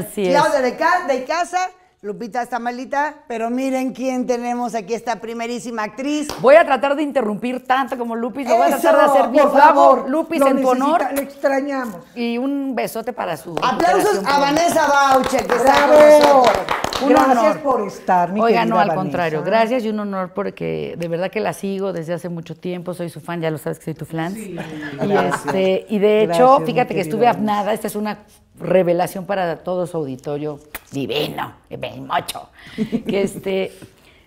Así de, casa. Lupita está malita, pero miren quién tenemos aquí, esta primerísima actriz. Voy a tratar de interrumpir tanto como Lupis, lo voy a tratar de hacer bien. Por favor, Lupis, lo en tu honor. extrañamos. Y un besote para su. Aplausos a Vanessa Bauche, que está con Gracias por estar, mi Oiga, no, al contrario. Gracias y un honor porque de verdad que la sigo desde hace mucho tiempo. Soy su fan, ya lo sabes que soy tu fan. Este, y, de hecho, fíjate que estuve a esta es una revelación para todo su auditorio divino, mocho, que este,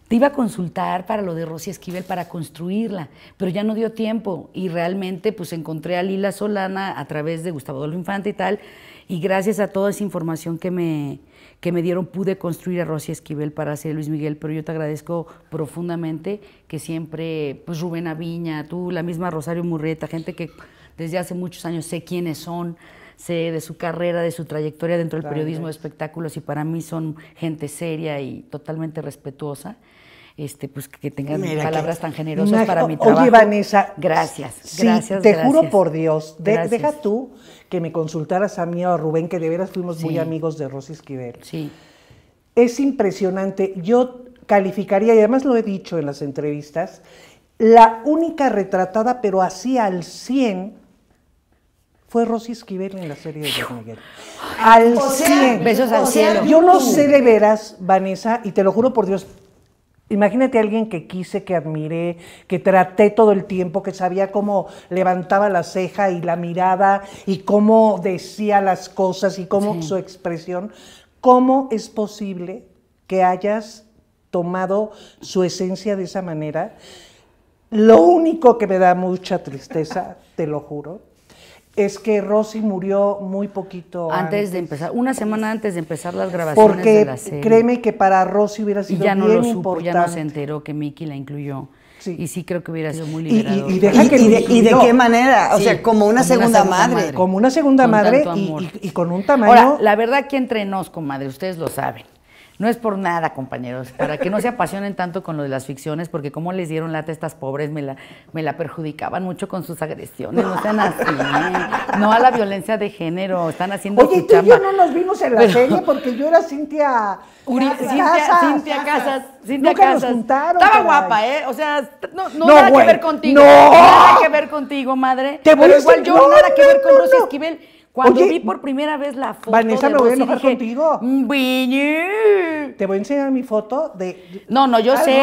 te iba a consultar para lo de Rosy Esquivel para construirla, pero ya no dio tiempo y realmente pues encontré a Lila Solana a través de Gustavo Adolfo Infante y tal, y gracias a toda esa información que me, que me dieron pude construir a Rosy Esquivel para hacer Luis Miguel, pero yo te agradezco profundamente que siempre, pues Rubén Aviña, tú, la misma Rosario Murrieta, gente que desde hace muchos años sé quiénes son, de su carrera, de su trayectoria dentro del periodismo de espectáculos y para mí son gente seria y totalmente respetuosa. Este, pues que tengan palabras tan generosas para mi trabajo. Oye, Vanessa. Gracias, sí, gracias. Te juro por Dios, deja tú que me consultaras a mí o a Rubén, que de veras fuimos muy amigos de Rosy Esquivel. Sí. Es impresionante. Yo calificaría, y además lo he dicho en las entrevistas, la única retratada, pero así al 100, fue Rosy Esquivel en la serie de Luis Miguel. Al Besos al cielo. yo no sé de veras, Vanessa, y te lo juro por Dios, Imagínate a alguien que quise, que admiré, que traté todo el tiempo, que sabía cómo levantaba la ceja y la mirada y cómo decía las cosas y cómo su expresión. ¿Cómo es posible que hayas tomado su esencia de esa manera? Lo único que me da mucha tristeza, te lo juro, es que Rosy murió muy poquito antes, de empezar, una semana antes de empezar las grabaciones Porque de la serie. créeme que para Rosy hubiera sido y ya no Ya no se enteró que Mickey la incluyó. Y sí creo que hubiera sido muy liberador. Y, de, qué manera, o sea, como una, segunda, madre. Como una segunda madre y, con un tamaño... la verdad que entre nos, comadre, ustedes lo saben. No es por nada, compañeros, para que no se apasionen tanto con lo de las ficciones, porque como les dieron lata a estas pobres, me la, perjudicaban mucho con sus agresiones. No sean no a la violencia de género, están haciendo Oye, tú y yo no nos vimos en la serie porque yo era Cintia Casas. Cintia, Cintia Casas. Cintia Nunca Casas. Nos juntaron, Estaba guapa, ¿eh? O sea, no, no, nada que ver contigo. No. Nada que ver contigo, madre. ¿Te Pero igual yo no, nada que ver con Rosy Esquivel cuando vi por primera vez la foto. Vanessa, me voy a enojar contigo. Mm, Te voy a enseñar mi foto de. No, no, yo sé.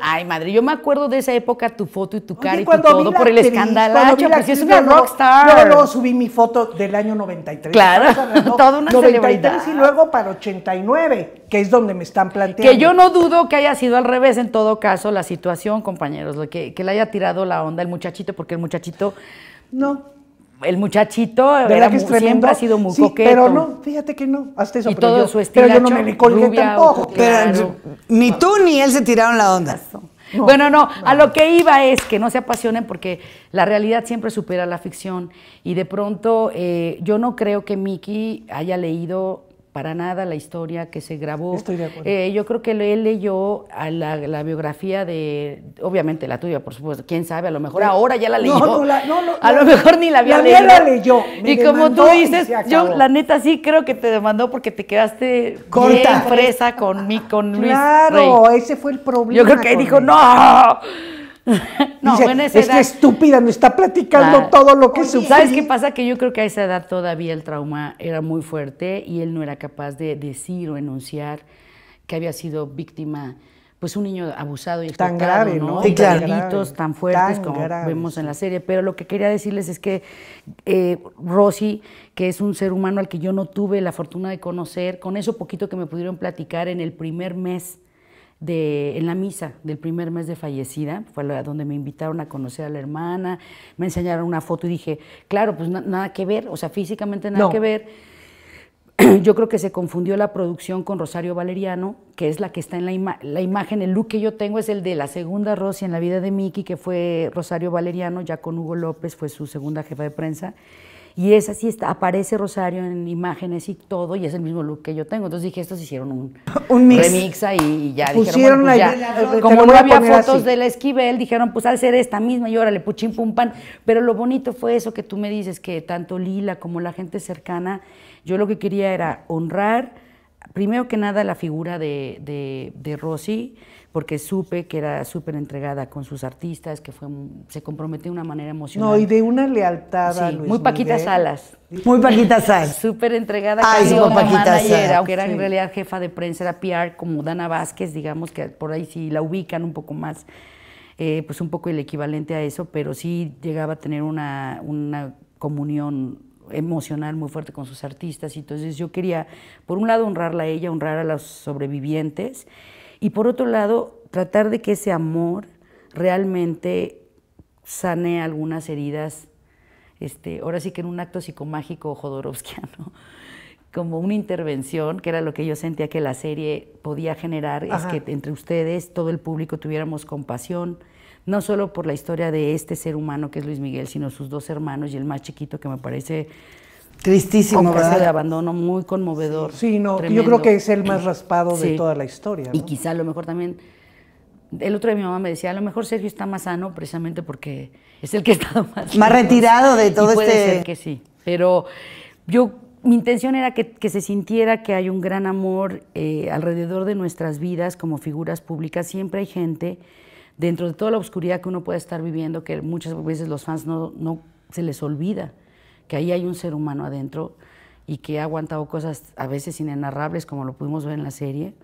Ay, madre, yo me acuerdo de esa época tu foto y tu cara y tu todo por el escandalacho, porque es una rockstar. Yo luego subí mi foto del año 93. Claro, toda una 93 celebridad. y luego para 89, que es donde me están planteando. Que yo no dudo que haya sido al revés en todo caso la situación, compañeros, que, que le haya tirado la onda el muchachito, porque el muchachito. No el muchachito siempre ha sido muy sí, Pero no, fíjate que no, hasta eso. Y pero todo yo, su estilo. Pero no me colgué tampoco. ni tú ni él se tiraron la onda. bueno, no, a lo que iba es que no se apasionen porque la realidad siempre supera la ficción. Y de pronto, eh, yo no creo que Mickey haya leído para nada la historia que se grabó. Eh, yo creo que él leyó a la, biografía de, obviamente la tuya, por supuesto, quién sabe, a lo mejor ahora ya la leyó. No, no, no, a lo mejor ni la había leído. La leyó. y como tú dices, yo la neta sí creo que te demandó porque te quedaste Corta. bien fresa con mí, con Luis Claro, ese fue el problema. Yo creo que él dijo, no. no, Dice, estúpida no está platicando todo lo que Oye, ¿Sabes qué pasa? Que yo creo que a esa edad todavía el trauma era muy fuerte y él no era capaz de decir o enunciar que había sido víctima pues un niño abusado y tan grave, ¿no? tan, fuertes como vemos en la serie. Pero lo que quería decirles es que eh, Rosy, que es un ser humano al que yo no tuve la fortuna de conocer, con eso poquito que me pudieron platicar en el primer mes en la misa del primer mes de fallecida, fue la, donde me invitaron a conocer a la hermana, me enseñaron una foto y dije, claro, pues nada que ver, o sea, físicamente nada que ver. Yo creo que se confundió la producción con Rosario Valeriano, que es la que está en la, imagen, el look que yo tengo es el de la segunda Rosy en la vida de Miki, que fue Rosario Valeriano, ya con Hugo López, fue su segunda jefa de prensa. Y es así, está, aparece Rosario en imágenes y todo, y es el mismo look que yo tengo. Entonces dije, estos hicieron un, un remix y ya Pusieron dijeron, la, pues ya, como no había fotos de la Esquivel, dijeron, pues al ser esta misma y órale, puchín pum pan. Pero lo bonito fue eso que tú me dices, que tanto Lila como la gente cercana, yo lo que quería era honrar, primero que nada, la figura de, de, de Rosy, porque supe que era súper entregada con sus artistas, que fue se comprometió de una manera emocional. No, y de una lealtad a Luis Muy paquitas alas Salas. Muy paquitas Salas. Súper entregada Ay, como Paquita aunque era en realidad jefa de prensa, era PR como Dana Vázquez, digamos que por ahí sí la ubican un poco más, eh, pues un poco el equivalente a eso, pero sí llegaba a tener una, una comunión emocional muy fuerte con sus artistas. y Entonces yo quería, por un lado, honrarla a ella, honrar a los sobrevivientes y por otro lado, tratar de que ese amor realmente sane algunas heridas, este, ahora sí que en un acto psicomágico jodorowskiano, como una intervención, que era lo que yo sentía que la serie podía generar, es que entre ustedes, todo el público, tuviéramos compasión, no solo por la historia de este ser humano que es Luis Miguel, sino sus dos hermanos y el más chiquito que me parece Tristísimo, ¿verdad? de abandono muy conmovedor. Sí, no, yo creo que es el más raspado de toda la historia. Y quizá a lo mejor también. El otro día mi mamá me decía, a lo mejor Sergio está más sano precisamente porque es el que está más. Más retirado de todo puede este. Ser que sí. Pero yo, mi intención era que, se sintiera que hay un gran amor eh, alrededor de nuestras vidas como figuras públicas. Siempre hay gente dentro de toda la oscuridad que uno puede estar viviendo que muchas veces los fans no, no se les olvida que ahí hay un ser humano adentro y que ha aguantado cosas a veces inenarrables, como lo pudimos ver en la serie,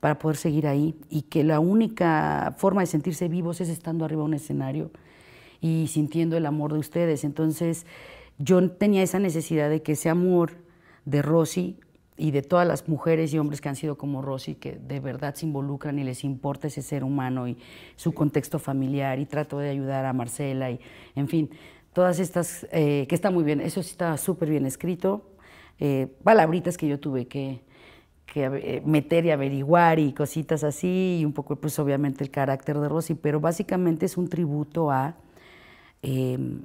para poder seguir ahí y que la única forma de sentirse vivos es estando arriba de un escenario y sintiendo el amor de ustedes. Entonces, yo tenía esa necesidad de que ese amor de Rosy y de todas las mujeres y hombres que han sido como Rosy, que de verdad se involucran y les importa ese ser humano y su contexto familiar, y trato de ayudar a Marcela, y en fin, todas estas, eh, que está muy bien, eso sí está súper bien escrito, eh, palabritas que yo tuve que, eh, meter y averiguar y cositas así, y un poco, pues obviamente el carácter de Rosy, pero básicamente es un tributo a... Em,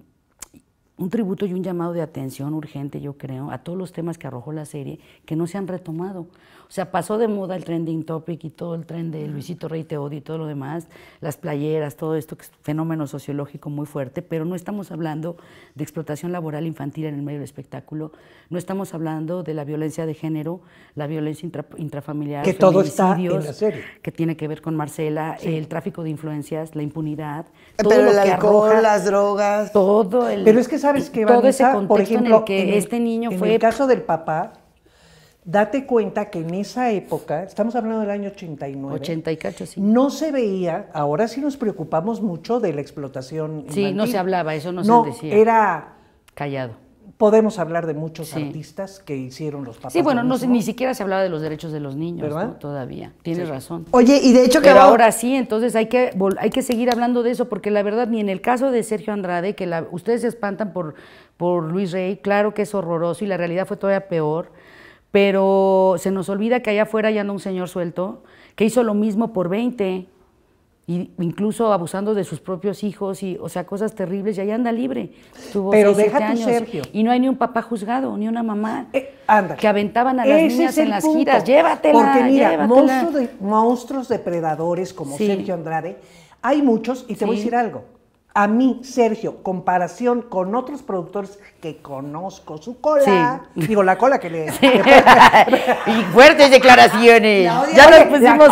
un tributo y un llamado de atención urgente, yo creo, a todos los temas que arrojó la serie que no se han retomado. O sea, pasó de moda el trending topic y todo el tren de Luisito Rey Te y todo lo demás, las playeras, todo esto que es un fenómeno sociológico muy fuerte, pero no estamos hablando de explotación laboral infantil en el medio del espectáculo, no estamos hablando de la violencia de género, la violencia intrafamiliar, que todo está en la serie, que tiene que ver con Marcela, el tráfico de influencias, la impunidad, todo pero el alcohol, las drogas, todo el Pero es que sabes que todo ese contexto por ejemplo, en el que este niño fue. En el caso del papá, date cuenta que en esa época, estamos hablando del año 89. 80 y No se veía, ahora sí nos preocupamos mucho de la explotación. Sí, no se hablaba, eso no, no se decía. Era. Callado podemos hablar de muchos artistas que hicieron los papás? Sí, bueno, no, ni siquiera se hablaba de los derechos de los niños todavía. Tienes razón. Oye, y de hecho que ahora sí, entonces hay que hay que seguir hablando de eso porque la verdad ni en el caso de Sergio Andrade que la, ustedes se espantan por por Luis Rey, claro que es horroroso y la realidad fue todavía peor, pero se nos olvida que allá afuera ya anda un señor suelto que hizo lo mismo por 20 y incluso abusando de sus propios hijos y o sea cosas terribles y ahí anda libre pero Sergio y no hay ni un papá juzgado ni una mamá eh, que aventaban a las niñas en las giras llévatela porque mira Monstruos, depredadores como Sergio Andrade hay muchos y te voy a decir algo a mí, Sergio, comparación con otros productores que conozco su cola, digo, la cola que le... y fuertes declaraciones. ya nos pusimos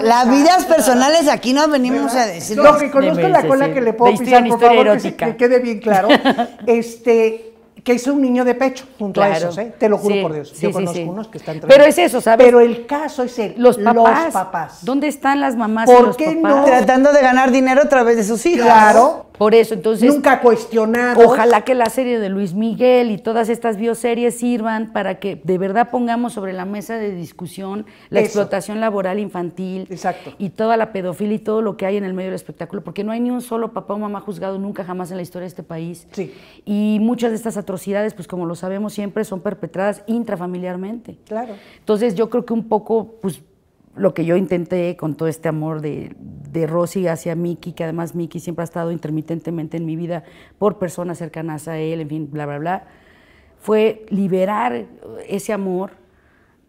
la Las vidas personales aquí no venimos a decir... Lo que conozco la cola que le puedo pisar, por favor, que quede bien claro. este que es un niño de pecho, junto a esos, ¿eh? te lo juro por Dios. Yo conozco unos que están Pero es eso, ¿sabes? Pero el caso es el, los papás. ¿Dónde están las mamás ¿Por qué no? Tratando de ganar dinero a través de sus hijos. Claro, por eso, entonces. Nunca cuestionado. Ojalá que la serie de Luis Miguel y todas estas bioseries sirvan para que de verdad pongamos sobre la mesa de discusión la explotación laboral infantil. Exacto. Y toda la pedofilia y todo lo que hay en el medio del espectáculo, porque no hay ni un solo papá o mamá juzgado nunca jamás en la historia de este país. Sí. Y muchas de estas atrocidades, pues como lo sabemos siempre, son perpetradas intrafamiliarmente. Claro. Entonces, yo creo que un poco, pues lo que yo intenté con todo este amor de, de Rosy hacia Miki, que además Miki siempre ha estado intermitentemente en mi vida por personas cercanas a él, en fin, bla, bla, bla, fue liberar ese amor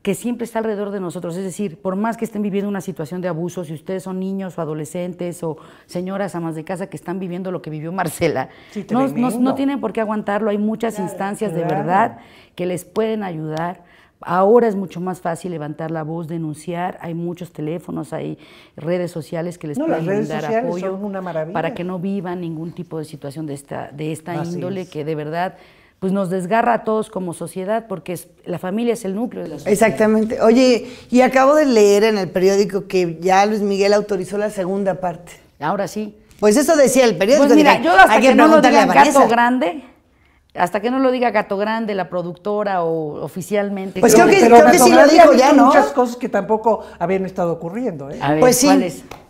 que siempre está alrededor de nosotros. Es decir, por más que estén viviendo una situación de abuso, si ustedes son niños o adolescentes o señoras amas de casa que están viviendo lo que vivió Marcela, no, no, tienen por qué aguantarlo. Hay muchas instancias de verdad que les pueden ayudar Ahora es mucho más fácil levantar la voz, denunciar. Hay muchos teléfonos, hay redes sociales que les pueden brindar apoyo para que no vivan ningún tipo de situación de esta, de esta índole que de verdad pues nos desgarra a todos como sociedad porque la familia es el núcleo de la sociedad. Exactamente. Oye, y acabo de leer en el periódico que ya Luis Miguel autorizó la segunda parte. Ahora sí. Pues eso decía el periódico. Pues mira, yo hasta que, no lo diga gato grande, hasta que no lo diga Gato Grande, la productora o oficialmente. Pues creo, que, sí lo dijo ya, ¿no? Muchas cosas que tampoco habían estado ocurriendo. ¿eh? pues sí.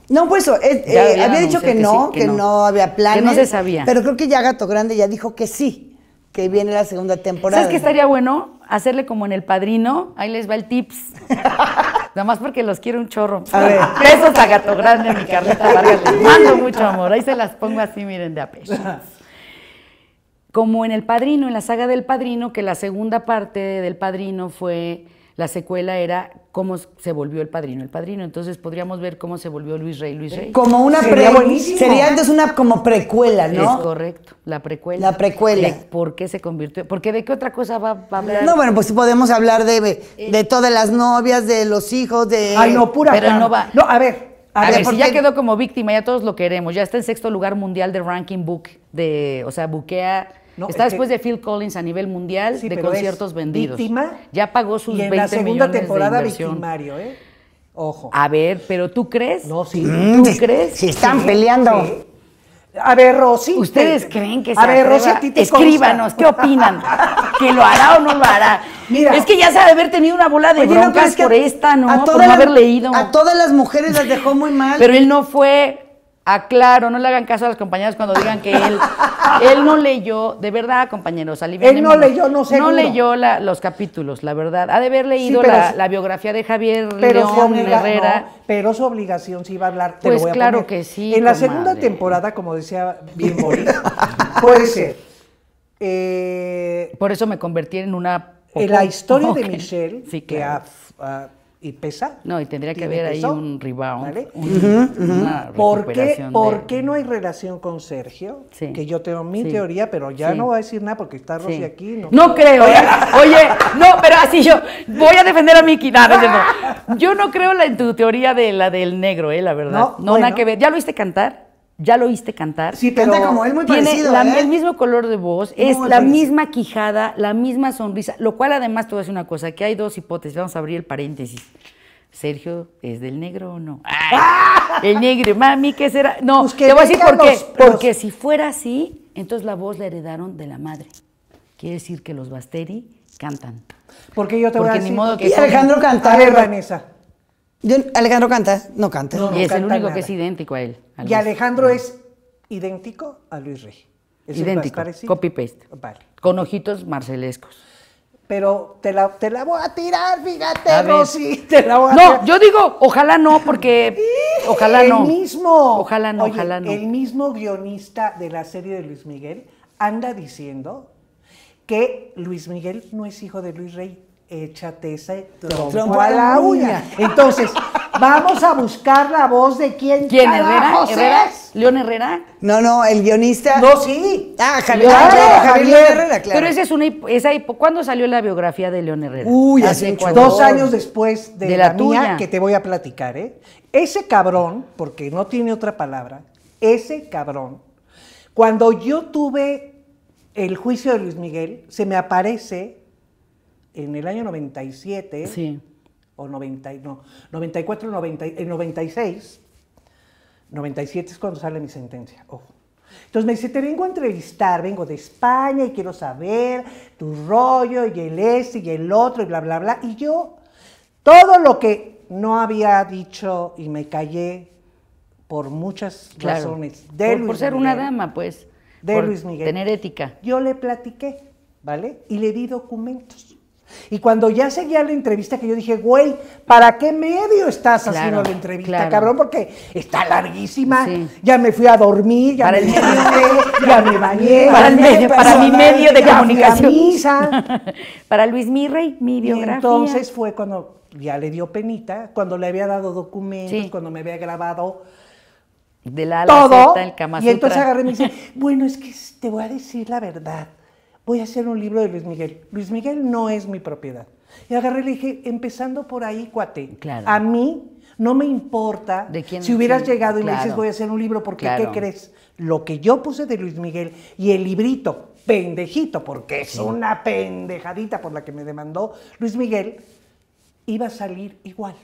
No, pues eh, eh, había dicho que no, que, no. había planes. Que no se sabía. Pero creo que ya Gato Grande ya dijo que sí, que viene la segunda temporada. ¿Sabes qué estaría bueno? Hacerle como en El Padrino, ahí les va el tips. Nada más porque los quiero un chorro. A ver. Presos a Gato Grande, mi Carlita mando mucho amor. Ahí se las pongo así, miren, de a como en El Padrino, en la saga del Padrino, que la segunda parte del Padrino fue, la secuela era cómo se volvió el Padrino, el Padrino. Entonces podríamos ver cómo se volvió Luis Rey, Luis Rey. Como una sería, pre sería antes una como precuela, ¿no? Es correcto, la precuela. La precuela. ¿Por qué se convirtió? Porque de qué otra cosa va, a hablar. No, bueno, pues podemos hablar de, de todas las novias, de los hijos, de. Ay, no, pura. Pero no va. No, a ver, a, ver, porque... ya quedó como víctima, ya todos lo queremos, ya está en sexto lugar mundial de ranking book, de, o sea, buquea Está después de Phil Collins a nivel mundial de conciertos vendidos. Víctima. Ya pagó sus y en la segunda temporada victimario, ¿eh? Ojo. A ver, pero ¿tú crees? No, sí. Mm, ¿Tú crees? Si están peleando. A ver, Rosy. ¿Ustedes creen que se A ver, Rosy, a ti te Escríbanos, ¿qué opinan? ¿Que lo hará o no lo hará? es que ya se ha de haber tenido una bola de broncas por esta, ¿no? Por haber leído. A todas las mujeres las dejó muy mal. Pero él no fue claro, no le hagan caso a las compañeras cuando digan que él, no leyó, de verdad, compañeros, Él no leyó, no sé. No leyó los capítulos, la verdad. Ha de haber leído la, biografía de Javier pero León Herrera. pero su obligación sí iba a hablar. Te pues claro que sí. En la segunda temporada, como decía bien puede ser. Eh, Por eso me convertí en una. En la historia de Michelle, que ha y pesa. No, y tendría que haber ahí un rebound. ¿vale? Una ¿Por, qué, ¿Por qué no hay relación con Sergio? Que yo tengo mi teoría, pero ya no voy a decir nada porque está Rosy aquí. No, no creo, ¿eh? Oye, no, pero así yo voy a defender a mi equidad. yo no creo en tu teoría de la del negro, ¿eh? La verdad. No, no nada que ver. ¿Ya lo viste cantar? ya lo oíste cantar. Sí, como muy tiene ¿eh? el mismo color de voz, es la misma quijada, la misma sonrisa, lo cual además te voy a decir una cosa, que hay dos hipótesis, vamos a abrir el paréntesis. Sergio, ¿es del negro o no? El negro, mami, ¿qué será? No, pues te voy a decir por qué. Porque si fuera así, entonces la voz la heredaron de la madre. Quiere decir que los Basteri cantan. Porque yo te voy a decir. modo que Alejandro cantar, Vanessa. Alejandro canta, no canta. No, y es el único que es idéntico a él. y Alejandro es idéntico a Luis Rey. idéntico, copy-paste. Con ojitos marcelescos. Pero te la, te la voy a tirar, fíjate, Rosy, te la voy a No, yo digo, ojalá no, porque ojalá no. El mismo. Ojalá no, ojalá no. El mismo guionista de la serie de Luis Miguel anda diciendo que Luis Miguel no es hijo de Luis Rey, échate ese trompo a la uña. Entonces, vamos a buscar la voz de quién. ¿Quién? ¿Herrera? ¿León Herrera? No, no, el guionista. No, sí. Ah, Javier, Javier, Herrera, claro. Pero esa es una ¿cuándo salió la biografía de León Herrera? Uy, hace dos años después de, la, tuya. que te voy a platicar, ¿eh? Ese cabrón, porque no tiene otra palabra, ese cabrón, cuando yo tuve el juicio de Luis Miguel, se me aparece en el año 97, o 90, no, 94, 90, en 96, 97 es cuando sale mi sentencia, ojo. Entonces me dice, te vengo a entrevistar, vengo de España y quiero saber tu rollo y el este y el otro y bla, bla, bla. Y yo, todo lo que no había dicho y me callé por muchas razones. De por, ser una dama, pues. De Luis Miguel. Tener ética. Yo le platiqué, ¿vale? Y le di documentos. Y cuando ya seguía la entrevista, que yo dije, güey, ¿para qué medio estás haciendo la entrevista, cabrón? Porque está larguísima, ya me fui a dormir, ya me bañé. Para, mi medio de comunicación. para Luis Mirrey, mi biografía. Y entonces fue cuando ya le dio penita, cuando le había dado documentos, cuando me había grabado de la, todo. Y entonces agarré y me dice, bueno, es que te voy a decir la verdad voy a hacer un libro de Luis Miguel. Luis Miguel no es mi propiedad. Y agarré y le dije, empezando por ahí, cuate, claro. a mí no me importa si hubieras llegado y me dices voy a hacer un libro, porque ¿qué crees? Lo que yo puse de Luis Miguel y el librito, pendejito, porque es una pendejadita por la que me demandó Luis Miguel, iba a salir igual.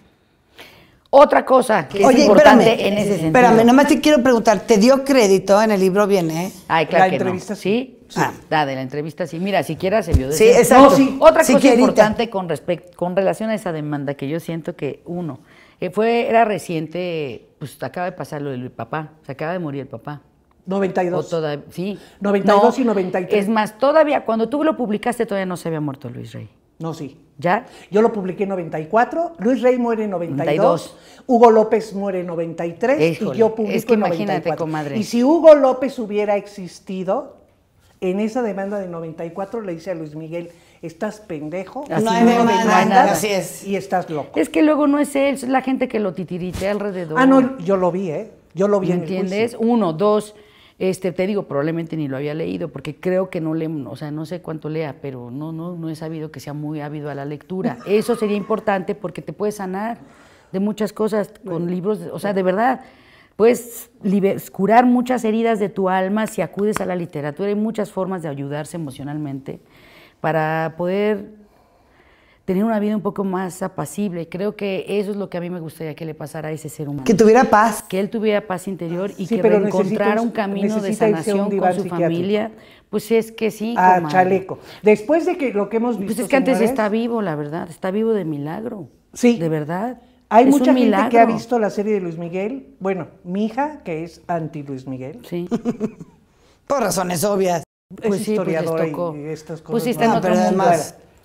Otra cosa que es importante en ese sentido. Espérame, nomás te quiero preguntar, ¿te dio crédito en el libro viene? ¿eh? Ay, claro entrevista sí. Ah, de la entrevista, sí. Mira, siquiera se vio. De sí, exacto. Otra cosa importante con con relación a esa demanda que yo siento que uno eh, fue era reciente, pues acaba de pasar lo del papá, se acaba de morir el papá. 92. sí. 92 y 93. Es más, todavía cuando tú lo publicaste todavía no se había muerto Luis Rey. No, sí. ¿Ya? Yo lo publiqué en 94, Luis Rey muere en 92, Hugo López muere en 93 y yo publico es que en 94. Y si Hugo López hubiera existido, en esa demanda de 94 le dice a Luis Miguel, estás pendejo, no así es. y estás loco. Es que luego no es él, es la gente que lo titiritea alrededor. Ah, no, yo lo vi, ¿eh? Yo lo vi. ¿Me entiendes? Uno, dos, este, te digo, probablemente ni lo había leído, porque creo que no le, o sea, no sé cuánto lea, pero no, no, no he sabido que sea muy ávido a la lectura. Eso sería importante porque te puede sanar de muchas cosas con libros, o sea, de verdad. Puedes curar muchas heridas de tu alma si acudes a la literatura. Hay muchas formas de ayudarse emocionalmente para poder tener una vida un poco más apacible. Creo que eso es lo que a mí me gustaría que le pasara a ese ser humano. Que tuviera paz. Que él tuviera paz interior y que encontrara un camino de sanación con su familia. Pues es que sí. Ah, chaleco. Después de que lo que hemos pues visto. Pues es que antes está vivo, la verdad. Está vivo de milagro. Sí. De verdad. Hay mucha gente que ha visto la serie de Luis Miguel. Bueno, mi hija, que es anti Luis Miguel. Sí. Por razones obvias. Pues es sí, pues historiadora y estas pues cosas. en otro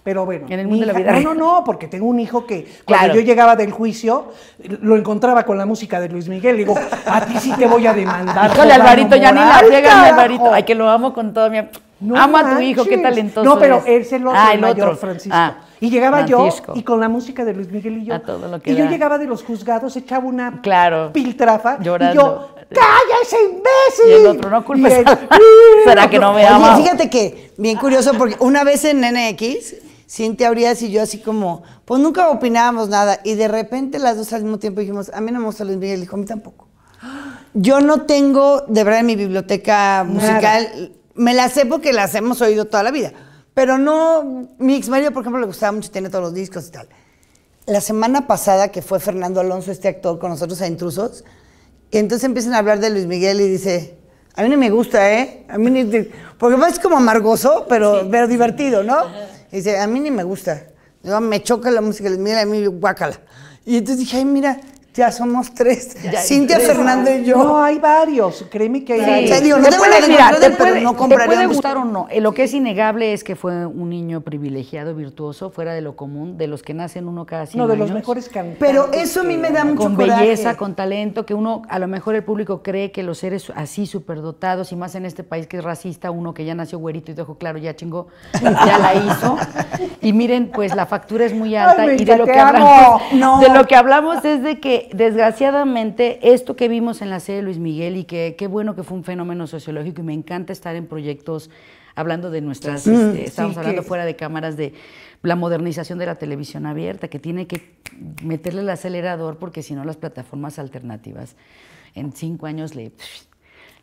pero bueno. En el mundo de la vida. No, no, no, porque tengo un hijo que cuando yo llegaba del juicio lo encontraba con la música de Luis Miguel. Digo, a ti sí te voy a demandar. Híjole, Alvarito, ya ni la llega Alvarito. Ay, que lo amo con toda mi. No amo a tu hijo, qué talentoso. No, pero él es el otro, ah, el, mayor, Francisco. Ah. Y llegaba yo y con la música de Luis Miguel y yo. y yo llegaba de los juzgados, echaba una piltrafa y yo, ¡cállese, imbécil! Y el otro, no culpes. Para que no me ama? fíjate que, bien curioso, porque una vez en NX, Cintia Urias y yo así como, pues nunca opinábamos nada. Y de repente las dos al mismo tiempo dijimos, a mí no me gusta Luis Miguel, dijo, a mí tampoco. Yo no tengo, de verdad, en mi biblioteca musical, me la sé porque las hemos oído toda la vida pero no, mi ex marido, por ejemplo, le gustaba mucho, tiene todos los discos y tal. La semana pasada que fue Fernando Alonso, este actor, con nosotros a Intrusos, y entonces empiezan a hablar de Luis Miguel y dice, a mí no me gusta, ¿eh? A mí ni... Porque es como amargoso, pero, pero divertido, ¿no? dice, a mí ni me gusta. me choca la música mira, mira a mí guácala. Y entonces dije, ay, mira, ya somos tres. Cintia Fernando y yo. No, hay varios. Créeme que hay varios. no te puede, mira, no compraría puede gustar o no. Eh, lo que es innegable es que fue un niño privilegiado, virtuoso, fuera de lo común, de los que nacen uno cada años No, de los mejores cantantes. Pero eso a mí me da mucho Con belleza, con talento, que uno, a lo mejor el público cree que los seres así superdotados, y más en este país que es racista, uno que ya nació güerito y dijo, claro, ya chingó, ya la hizo. Y miren, pues la factura es muy alta. y de lo, que hablamos, de lo que hablamos es de que desgraciadamente esto que vimos en la serie Luis Miguel y que qué bueno que fue un fenómeno sociológico y me encanta estar en proyectos hablando de nuestras, este, estamos hablando fuera de cámaras de la modernización de la televisión abierta, que tiene que meterle el acelerador porque si no las plataformas alternativas en cinco años le,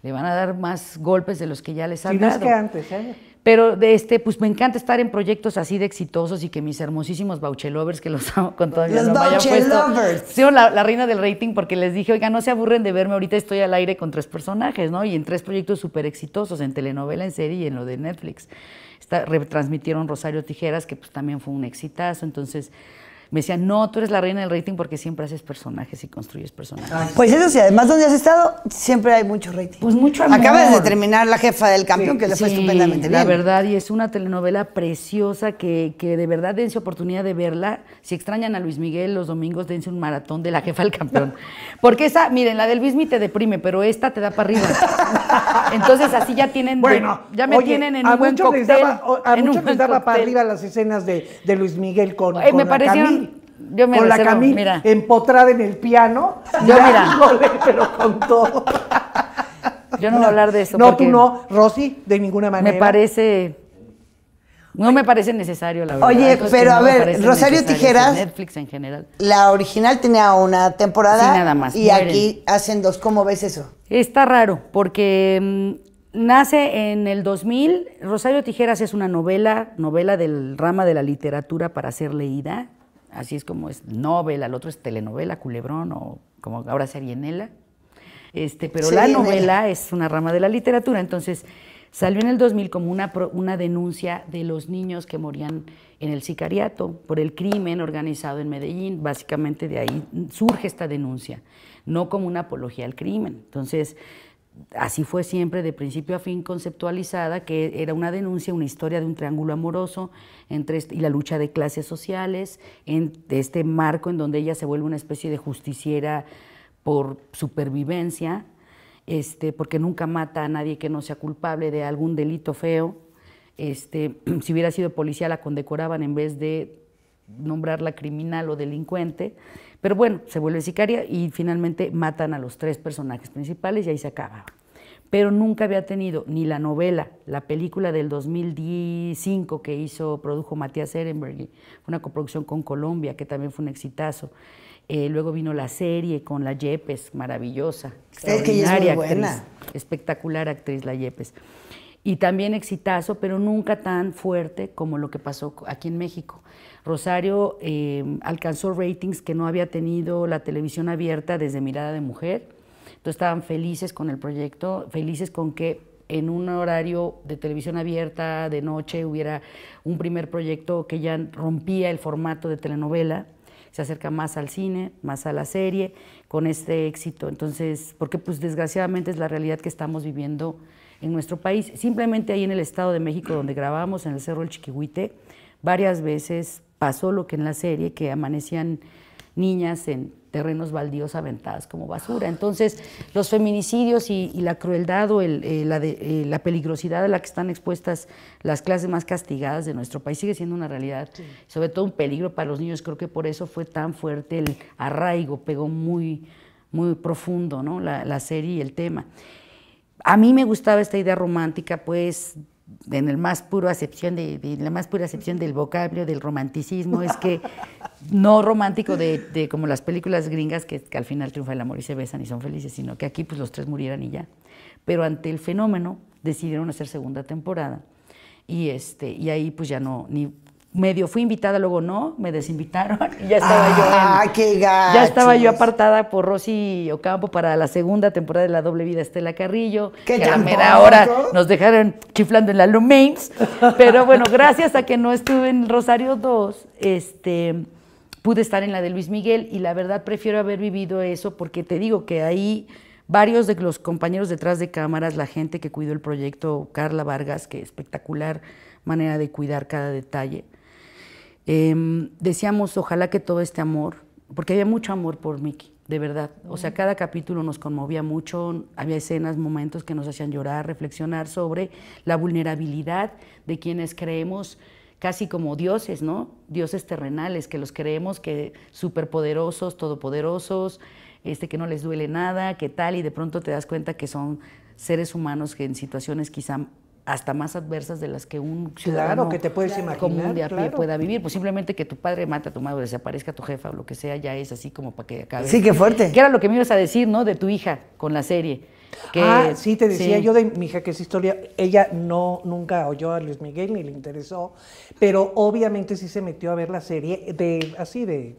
van a dar más golpes de los que ya les han dado. que antes, ¿eh? Pero de este, pues me encanta estar en proyectos así de exitosos y que mis hermosísimos Bauchelovers, que los amo con todas las no haya Sí, la, reina del rating, porque les dije, oiga, no se aburren de verme, ahorita estoy al aire con tres personajes, ¿no? Y en tres proyectos súper exitosos, en telenovela, en serie y en lo de Netflix. Está, retransmitieron Rosario Tijeras, que pues también fue un exitazo. Entonces, me decían, no, tú eres la reina del rating porque siempre haces personajes y construyes personajes. Ah, pues eso sí, además donde has estado siempre hay mucho rating. Pues mucho amor. Acabas de terminar La jefa del campeón, que le fue estupendamente bien. La verdad, y es una telenovela preciosa que, que de verdad dense oportunidad de verla. Si extrañan a Luis Miguel los domingos, dense un maratón de La jefa del campeón. Porque esa, miren, la del Bismi te deprime, pero esta te da para arriba. Entonces así ya tienen, bueno, ya me tienen en un buen cóctel. a muchos les daba para arriba las escenas de, de Luis Miguel con, la eh, con me con la Camil mira. empotrada en el piano. Yo mira. pero con todo. Yo no, voy a hablar de eso. No, tú no, Rosy, de ninguna manera. Me parece no me parece necesario, la verdad. Oye, pero a ver, Rosario Tijeras. Netflix en general. La original tenía una temporada. Sí, nada más. Y aquí hacen dos. ¿Cómo ves eso? Está raro, porque mm, nace en el 2000. Rosario Tijeras es una novela, novela del rama de la literatura para ser leída. Así es como es novela, el otro es telenovela, culebrón o como ahora en Este, pero la novela es una rama de la literatura, entonces Salió en el 2000 como una, una denuncia de los niños que morían en el sicariato por el crimen organizado en Medellín. Básicamente de ahí surge esta denuncia, no como una apología al crimen. Entonces, así fue siempre, de principio a fin conceptualizada, que era una denuncia, una historia de un triángulo amoroso entre este, y la lucha de clases sociales, en este marco en donde ella se vuelve una especie de justiciera por supervivencia este, porque nunca mata a nadie que no sea culpable de algún delito feo. Este, si hubiera sido policía la condecoraban en vez de nombrarla criminal o delincuente. Pero bueno, se vuelve sicaria y finalmente matan a los tres personajes principales y ahí se acaba. Pero nunca había tenido ni la novela, la película del 2015 que hizo, produjo Matías Ehrenberg, una coproducción con Colombia, que también fue un exitazo. Eh, luego vino la serie con la Yepes, maravillosa. Es Actriz, espectacular actriz la Yepes. Y también exitazo, pero nunca tan fuerte como lo que pasó aquí en México. Rosario eh, alcanzó ratings que no había tenido la televisión abierta desde Mirada de Mujer. Entonces estaban felices con el proyecto, felices con que en un horario de televisión abierta, de noche, hubiera un primer proyecto que ya rompía el formato de telenovela se acerca más al cine, más a la serie, con este éxito. Entonces, porque pues desgraciadamente es la realidad que estamos viviendo en nuestro país. Simplemente ahí en el Estado de México, donde grabamos, en el Cerro del Chiquihuite, varias veces pasó lo que en la serie, que amanecían niñas en terrenos baldíos aventadas como basura. Entonces, los feminicidios y, la crueldad o eh, eh, la, peligrosidad a la que están expuestas las clases más castigadas de nuestro país sigue siendo una realidad, sobre todo un peligro para los niños. Creo que por eso fue tan fuerte el arraigo, pegó muy, muy profundo ¿no? la, la serie y el tema. A mí me gustaba esta idea romántica, pues en el más puro acepción de, la más pura acepción del vocablo del romanticismo es que no romántico de, como las películas gringas que, al final triunfa el amor y se besan y son felices sino que aquí pues los tres murieran y ya pero ante el fenómeno decidieron hacer segunda temporada y este y ahí pues ya no ni medio fui invitada, luego no, me desinvitaron y ya estaba yo. Ah, qué Ya estaba yo apartada por Rosy Ocampo para la segunda temporada de La Doble Vida Estela Carrillo. Qué que a la hora nos dejaron chiflando en la Lumains. Pero bueno, gracias a que no estuve en Rosario 2, este, pude estar en la de Luis Miguel y la verdad prefiero haber vivido eso porque te digo que ahí varios de los compañeros detrás de cámaras, la gente que cuidó el proyecto, Carla Vargas, que espectacular manera de cuidar cada detalle Em, decíamos, ojalá que todo este amor, porque había mucho amor por Mickey, de verdad. O sea, cada capítulo nos conmovía mucho, había escenas, momentos que nos hacían llorar, reflexionar sobre la vulnerabilidad de quienes creemos casi como dioses, ¿no? Dioses terrenales, que los creemos que superpoderosos, todopoderosos, este, que no les duele nada, que tal, y de pronto te das cuenta que son seres humanos que en situaciones quizá hasta más adversas de las que un ciudadano que te puedes imaginar, común de a pie pueda vivir. Pues simplemente que tu padre mate a tu madre, desaparezca tu jefa o lo que sea, ya es así como para que acabe. Sí, qué fuerte. Que era lo que me ibas a decir, ¿no? De tu hija con la serie. Que, ah, sí, te decía yo de mi hija que es historia, ella no nunca oyó a Luis Miguel ni le interesó, pero obviamente sí se metió a ver la serie de así de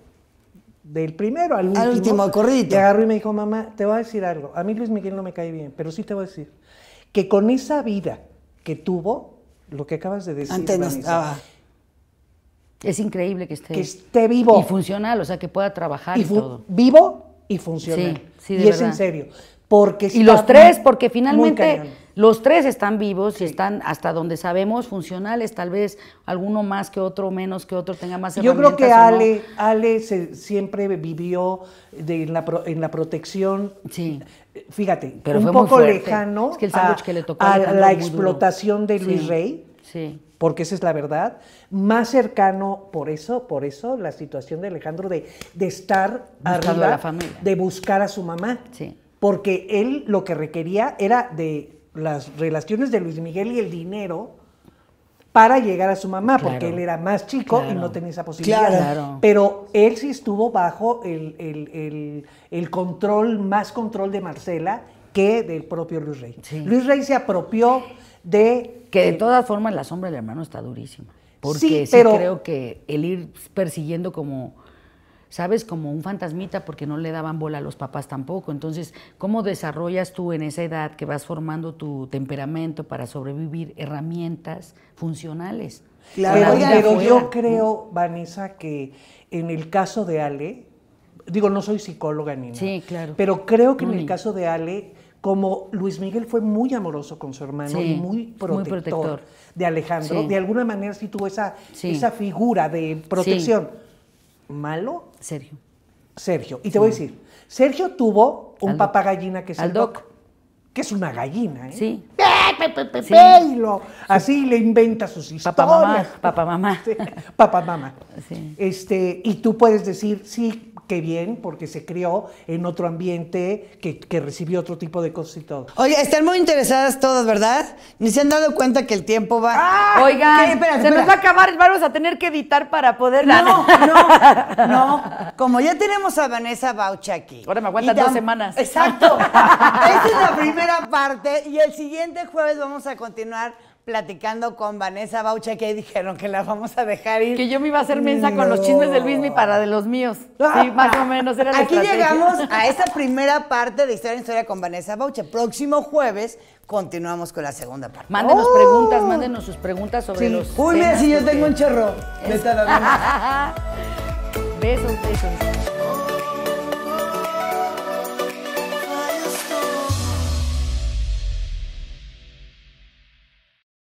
del primero al último. Al último corrido. Y agarró y me dijo, "Mamá, te voy a decir algo. A mí Luis Miguel no me cae bien, pero sí te voy a decir que con esa vida que tuvo lo que acabas de decir. Es increíble que esté, que esté vivo. Y funcional, o sea, que pueda trabajar y, todo. Vivo y funcional. Sí, y es en serio. Porque y los tres, porque finalmente los tres están vivos y están, hasta donde sabemos, funcionales, tal vez alguno más que otro, menos que otro, tenga más Yo creo que Ale, Ale siempre vivió en, la, protección. Sí fíjate, Pero un poco lejano a, la explotación de Luis Rey, sí. porque esa es la verdad, más cercano por eso, por eso la situación de Alejandro de, de estar arriba, la familia. de buscar a su mamá, sí. porque él lo que requería era de las relaciones de Luis Miguel y el dinero para llegar a su mamá, porque él era más chico y no tenía esa posibilidad. Pero él sí estuvo bajo el, control, más control de Marcela que del propio Luis Rey. Luis Rey se apropió de... Que de todas formas la sombra del hermano está durísima. Porque sí, creo que el ir persiguiendo como ¿sabes? Como un fantasmita porque no le daban bola a los papás tampoco. Entonces, ¿cómo desarrollas tú en esa edad que vas formando tu temperamento para sobrevivir herramientas funcionales? Claro, pero, yo creo, Vanessa, que en el caso de Ale, digo, no soy psicóloga ni nada, sí, claro. pero creo que en el caso de Ale, como Luis Miguel fue muy amoroso con su hermano y muy protector, de Alejandro, de alguna manera sí tuvo esa, esa figura de protección malo. Sergio. Sergio. Y te voy a decir, Sergio tuvo un papá gallina que es el doc. Que es una gallina, ¿eh? Sí. ¡Eh, sí. lo, así le inventa sus historias. Papá mamá. Papá mamá. papá mamá. Sí. Este, y tú puedes decir, sí, qué bien, porque se crió en otro ambiente que, recibió otro tipo de cosas y todo. Oye, están muy interesadas todas, ¿verdad? Ni se han dado cuenta que el tiempo va. ¡Ah! Oigan, se nos va a acabar, vamos a tener que editar para poder. No, no, no. Como ya tenemos a Vanessa Baucha aquí. Ahora me aguantan dos semanas. Exacto. Esta es la primera parte y el siguiente jueves vamos a continuar platicando con Vanessa Baucha que dijeron que la vamos a dejar ir. Que yo me iba a hacer mensa con los chismes del Luismi para de los míos. Sí, más o menos era la Aquí llegamos a esta primera parte de Historia en Historia con Vanessa Baucha. Próximo jueves continuamos con la segunda parte. Mándenos ¡Oh! preguntas, mándenos sus preguntas sobre los Uy, mira, si yo tengo un chorro. dando. Besos, besos.